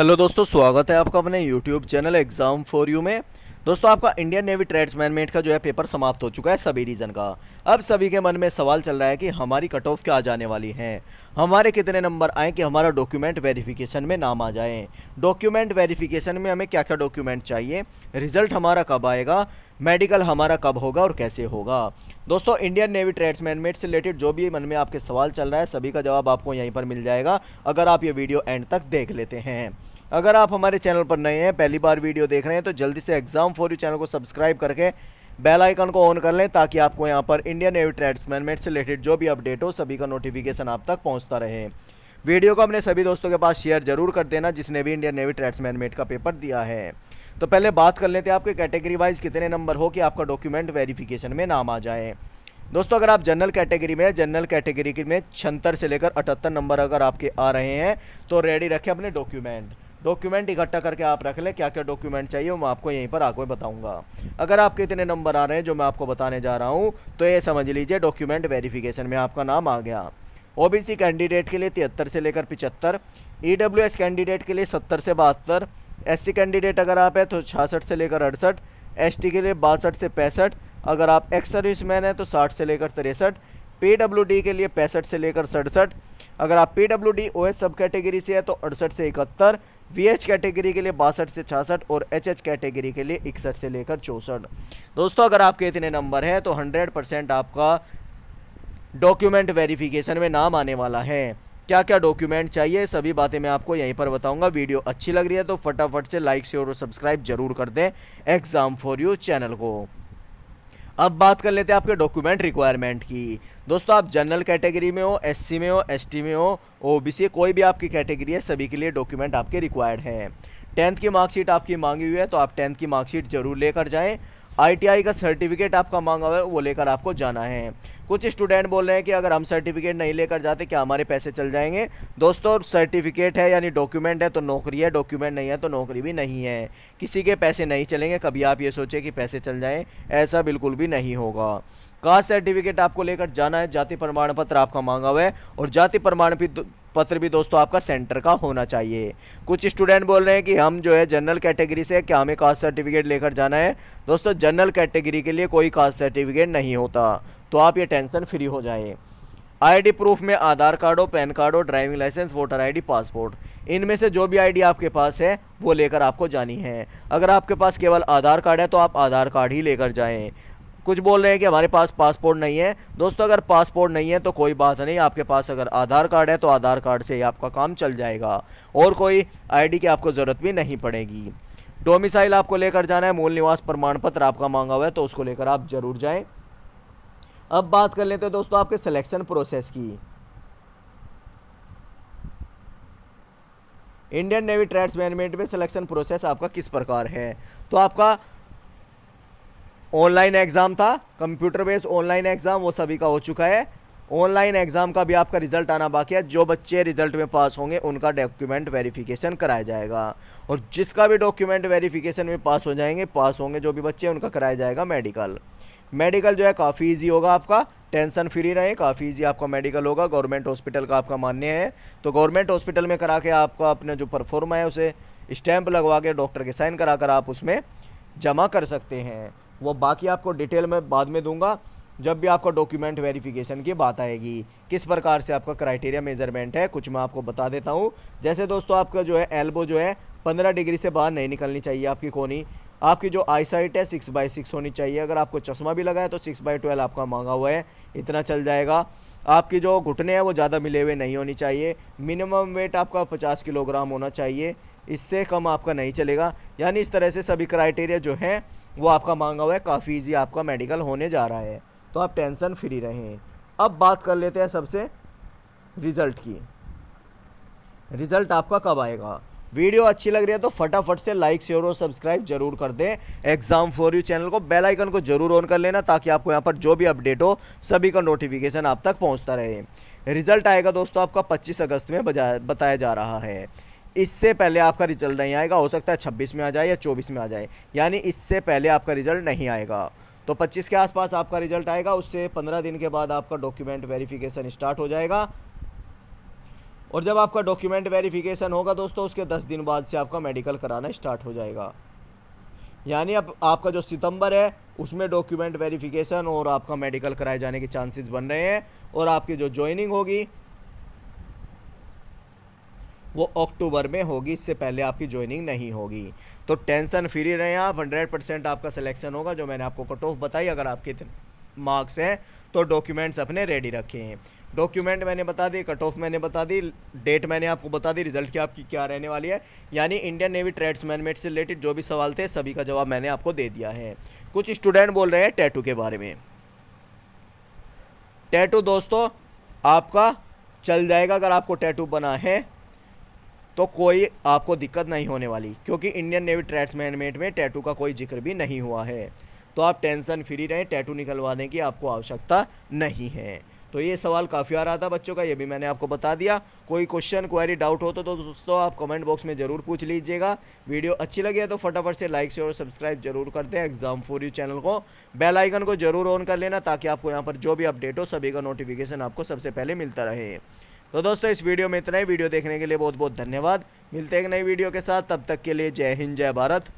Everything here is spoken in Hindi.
हेलो दोस्तों स्वागत है आपका अपने YouTube channel Exam For You में दोस्तों आपका इंडियन नेवी ट्रेड्समैन मेट का जो है पेपर समाप्त हो चुका है सभी रीज़न का अब सभी के मन में सवाल चल रहा है कि हमारी कट ऑफ क्या आ जाने वाली है हमारे कितने नंबर आए कि हमारा डॉक्यूमेंट वेरिफिकेशन में नाम आ जाए डॉक्यूमेंट वेरिफिकेशन में हमें क्या क्या डॉक्यूमेंट चाहिए रिजल्ट हमारा कब आएगा मेडिकल हमारा कब होगा और कैसे होगा दोस्तों इंडियन नेवी ट्रेड्समैन मेट से रिलेटेड जो भी मन में आपके सवाल चल रहा है सभी का जवाब आपको यहीं पर मिल जाएगा अगर आप ये वीडियो एंड तक देख लेते हैं अगर आप हमारे चैनल पर नए हैं पहली बार वीडियो देख रहे हैं तो जल्दी से एग्जाम फॉर यू चैनल को सब्सक्राइब करके बेल आइकन को ऑन कर लें ताकि आपको यहाँ पर इंडियन नेवी ट्रेड्समैनमेंट से रिलेटेड जो भी अपडेट हो सभी का नोटिफिकेशन आप तक पहुँचता रहे वीडियो को अपने सभी दोस्तों के पास शेयर जरूर कर देना जिसने भी इंडियन नेवी ट्रेड्समैनमेंट का पेपर दिया है तो पहले बात कर लेते हैं आपके कैटेगरी वाइज कितने नंबर हो कि आपका डॉक्यूमेंट वेरिफिकेशन में नाम आ जाए दोस्तों अगर आप जनरल कैटेगरी में जनरल कैटेगरी में छहत्तर से लेकर अठहत्तर नंबर अगर आपके आ रहे हैं तो रेडी रखें अपने डॉक्यूमेंट डॉक्यूमेंट इकट्ठा करके आप रख लें क्या क्या डॉक्यूमेंट चाहिए मैं आपको यहीं पर आगे बताऊंगा अगर आपके इतने नंबर आ रहे हैं जो मैं आपको बताने जा रहा हूँ तो ये समझ लीजिए डॉक्यूमेंट वेरिफिकेशन में आपका नाम आ गया ओबीसी कैंडिडेट के लिए तिहत्तर से लेकर पिचहत्तर ई e कैंडिडेट के लिए सत्तर से बहत्तर एस कैंडिडेट अगर आप है तो छियासठ से लेकर अड़सठ एस के लिए बासठ से पैंसठ अगर आप एक्स सर्विस हैं तो साठ से लेकर तिरसठ पीडब्ल्यूडी के लिए पैंसठ से लेकर सड़सठ अगर आप ओ एस सब कैटेगरी से है तो अड़सठ से इकहत्तर एच कैटेगरी के लिए बासठ से छासठ और एच कैटेगरी के लिए इकसठ से लेकर चौसठ दोस्तों अगर आपके इतने नंबर हैं तो हंड्रेड परसेंट आपका डॉक्यूमेंट वेरिफिकेशन में नाम आने वाला है क्या क्या डॉक्यूमेंट चाहिए सभी बातें मैं आपको यहीं पर बताऊंगा वीडियो अच्छी लग रही है तो फटाफट से लाइक शेयर और सब्सक्राइब जरूर कर दें एग्ज़ाम फॉर यू चैनल को अब बात कर लेते हैं आपके डॉक्यूमेंट रिक्वायरमेंट की दोस्तों आप जनरल कैटेगरी में हो एससी में हो एसटी में हो ओबीसी कोई भी आपकी कैटेगरी है सभी के लिए डॉक्यूमेंट आपके रिक्वायर्ड हैं टेंथ की मार्कशीट आपकी मांगी हुई है तो आप टेंथ की मार्कशीट जरूर लेकर जाएँ आईटीआई का सर्टिफिकेट आपका मांगा हुआ है वो लेकर आपको जाना है कुछ स्टूडेंट बोल रहे हैं कि अगर हम सर्टिफिकेट नहीं लेकर जाते क्या हमारे पैसे चल जाएंगे दोस्तों सर्टिफिकेट है यानी डॉक्यूमेंट है तो नौकरी है डॉक्यूमेंट नहीं है तो नौकरी भी नहीं है किसी के पैसे नहीं चलेंगे कभी आप ये सोचें कि पैसे चल जाएँ ऐसा बिल्कुल भी नहीं होगा कास्ट सर्टिफिकेट आपको लेकर जाना है जाति प्रमाण पत्र आपका मांगा हुआ है और जाति प्रमाण पत्र भी दोस्तों आपका सेंटर का होना चाहिए कुछ स्टूडेंट बोल रहे हैं कि हम जो है जनरल कैटेगरी से क्या हमें कास्ट सर्टिफिकेट लेकर जाना है दोस्तों जनरल कैटेगरी के लिए कोई कास्ट सर्टिफिकेट नहीं होता तो आप ये टेंशन फ्री हो जाए आईडी प्रूफ में आधार कार्ड हो पैन कार्ड हो driving licence voter ID passport इनमें से जो भी आईडी आपके पास है वो लेकर आपको जानी है अगर आपके पास केवल आधार कार्ड है तो आप आधार कार्ड ही लेकर जाएं कुछ बोल रहे हैं कि हमारे पास पासपोर्ट नहीं है दोस्तों अगर पासपोर्ट नहीं है तो कोई बात नहीं आपके पास अगर आधार कार्ड है तो आधार कार्ड से आपका काम चल जाएगा और कोई आईडी की आपको ज़रूरत भी नहीं पड़ेगी डोमिसाइल आपको लेकर जाना है मूल निवास प्रमाण पत्र आपका मांगा हुआ है तो उसको लेकर आप ज़रूर जाएँ अब बात कर लेते हैं दोस्तों आपके सिलेक्शन प्रोसेस की इंडियन नेवी ट्रेड्स मैनेजमेंट में सिलेक्शन प्रोसेस आपका किस प्रकार है तो आपका ऑनलाइन एग्ज़ाम था कंप्यूटर बेस्ड ऑनलाइन एग्ज़ाम वो सभी का हो चुका है ऑनलाइन एग्ज़ाम का भी आपका रिजल्ट आना बाकी है जो बच्चे रिजल्ट में पास होंगे उनका डॉक्यूमेंट वेरिफिकेशन कराया जाएगा और जिसका भी डॉक्यूमेंट वेरिफिकेशन में पास हो जाएंगे पास होंगे जो भी बच्चे उनका कराया जाएगा मेडिकल मेडिकल जो है काफ़ी ईजी होगा आपका टेंशन फ्री रहे काफ़ी ईजी आपका मेडिकल होगा गवर्नमेंट हॉस्पिटल का आपका मान्य है तो गवर्नमेंट हॉस्पिटल में करा के आपका अपने जो परफॉर्मा है उसे स्टैंप लगवा के डॉक्टर के साइन करा कर आप उसमें जमा कर सकते हैं वो बाकी आपको डिटेल में बाद में दूंगा जब भी आपका डॉक्यूमेंट वेरिफिकेशन की बात आएगी किस प्रकार से आपका क्राइटेरिया मेजरमेंट है कुछ मैं आपको बता देता हूँ जैसे दोस्तों आपका जो है एल्बो जो है पंद्रह डिग्री से बाहर नहीं निकलनी चाहिए आपकी कोनी आपकी जो आई साइट है सिक्स बाई सिक्स होनी चाहिए अगर आपको चश्मा भी लगाए तो सिक्स बाई ट्वेल्व आपका मांगा हुआ है इतना चल जाएगा आपकी जो घुटने हैं वो ज़्यादा मिले हुए नहीं होनी चाहिए मिनिमम वेट आपका पचास किलोग्राम होना चाहिए इससे कम आपका नहीं चलेगा यानी इस तरह से सभी क्राइटेरिया जो है वो आपका मांगा हुआ है काफ़ी ईजी आपका मेडिकल होने जा रहा है तो आप टेंशन फ्री रहें अब बात कर लेते हैं सबसे रिज़ल्ट की रिज़ल्ट आपका कब आएगा वीडियो अच्छी लग रही है तो फटाफट से लाइक शेयर और सब्सक्राइब जरूर कर दें एग्जाम फॉर यू चैनल को बेल आइकन को जरूर ऑन कर लेना ताकि आपको यहाँ पर जो भी अपडेट हो सभी का नोटिफिकेशन आप तक पहुँचता रहे रिजल्ट आएगा दोस्तों आपका 25 अगस्त में बताया जा रहा है इससे पहले आपका रिजल्ट नहीं आएगा हो सकता है छब्बीस में आ जाए या चौबीस में आ जाए यानी इससे पहले आपका रिजल्ट नहीं आएगा तो 25 के आसपास आपका रिजल्ट आएगा उससे 15 दिन के बाद आपका डॉक्यूमेंट वेरिफिकेशन स्टार्ट हो जाएगा और जब आपका डॉक्यूमेंट वेरिफिकेशन होगा दोस्तों उसके 10 दिन बाद से आपका मेडिकल कराना स्टार्ट हो जाएगा यानी अब आपका जो सितंबर है उसमें डॉक्यूमेंट वेरिफिकेशन और आपका मेडिकल कराए जाने के चांसेस बन रहे हैं और आपकी जो ज्वाइनिंग होगी वो अक्टूबर में होगी इससे पहले आपकी ज्वाइनिंग नहीं होगी तो टेंशन फ्री रहें आप हंड्रेड परसेंट आपका सिलेक्शन होगा जो मैंने आपको कट ऑफ बताई अगर आपके मार्क्स हैं तो डॉक्यूमेंट्स अपने रेडी रखें डॉक्यूमेंट मैंने बता दी कट ऑफ मैंने बता दी डेट मैंने आपको बता दी रिजल्ट की आपकी क्या रहने वाली है यानी इंडियन नेवी ट्रेड्स मैनमेट से रिलेटेड जो भी सवाल थे सभी का जवाब मैंने आपको दे दिया है कुछ स्टूडेंट बोल रहे हैं टैटू के बारे में टैटू दोस्तों आपका चल जाएगा अगर आपको टैटू बना है तो कोई आपको दिक्कत नहीं होने वाली क्योंकि इंडियन नेवी ट्रेड्स मैनेजमेंट में टैटू का कोई जिक्र भी नहीं हुआ है तो आप टेंशन फ्री रहें टैटू निकलवाने की आपको आवश्यकता नहीं है तो ये सवाल काफ़ी आ रहा था बच्चों का ये भी मैंने आपको बता दिया कोई क्वेश्चन क्वारी डाउट हो तो, तो दोस्तों आप कमेंट बॉक्स में ज़रूर पूछ लीजिएगा वीडियो अच्छी लगी है तो फटाफट से लाइक शेयर और सब्सक्राइब जरूर कर दें एग्जाम फॉर यू चैनल को बेल आइकन को जरूर ऑन कर लेना ताकि आपको यहाँ पर जो भी अपडेट हो सभी का नोटिफिकेशन आपको सबसे पहले मिलता रहे तो दोस्तों इस वीडियो में इतना ही वीडियो देखने के लिए बहुत बहुत धन्यवाद मिलते हैं एक नई वीडियो के साथ तब तक के लिए जय हिंद जय भारत